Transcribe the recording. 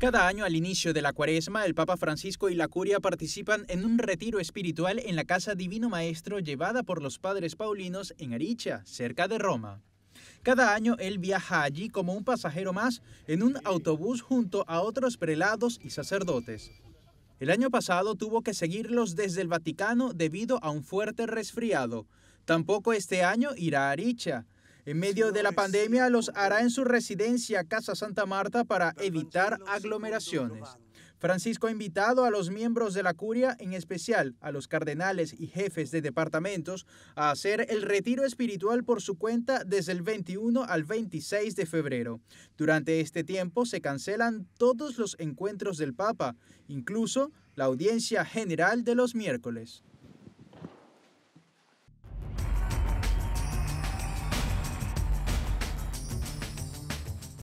Cada año al inicio de la cuaresma, el Papa Francisco y la curia participan en un retiro espiritual en la Casa Divino Maestro llevada por los padres paulinos en Aricha, cerca de Roma. Cada año él viaja allí como un pasajero más en un autobús junto a otros prelados y sacerdotes. El año pasado tuvo que seguirlos desde el Vaticano debido a un fuerte resfriado. Tampoco este año irá a Aricha, en medio de la pandemia los hará en su residencia Casa Santa Marta para evitar aglomeraciones. Francisco ha invitado a los miembros de la curia, en especial a los cardenales y jefes de departamentos, a hacer el retiro espiritual por su cuenta desde el 21 al 26 de febrero. Durante este tiempo se cancelan todos los encuentros del Papa, incluso la audiencia general de los miércoles.